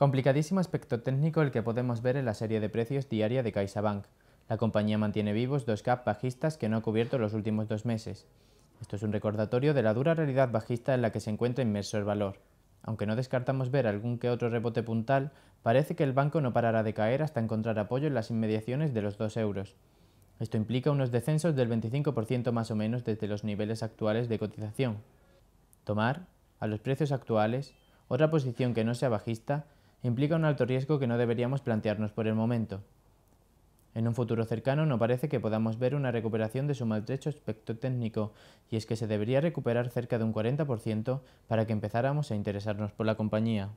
Complicadísimo aspecto técnico el que podemos ver en la serie de precios diaria de CaixaBank. La compañía mantiene vivos dos cap bajistas que no ha cubierto los últimos dos meses. Esto es un recordatorio de la dura realidad bajista en la que se encuentra inmerso el valor. Aunque no descartamos ver algún que otro rebote puntal, parece que el banco no parará de caer hasta encontrar apoyo en las inmediaciones de los 2 euros. Esto implica unos descensos del 25% más o menos desde los niveles actuales de cotización. Tomar, a los precios actuales, otra posición que no sea bajista implica un alto riesgo que no deberíamos plantearnos por el momento. En un futuro cercano no parece que podamos ver una recuperación de su maltrecho aspecto técnico, y es que se debería recuperar cerca de un 40% para que empezáramos a interesarnos por la compañía.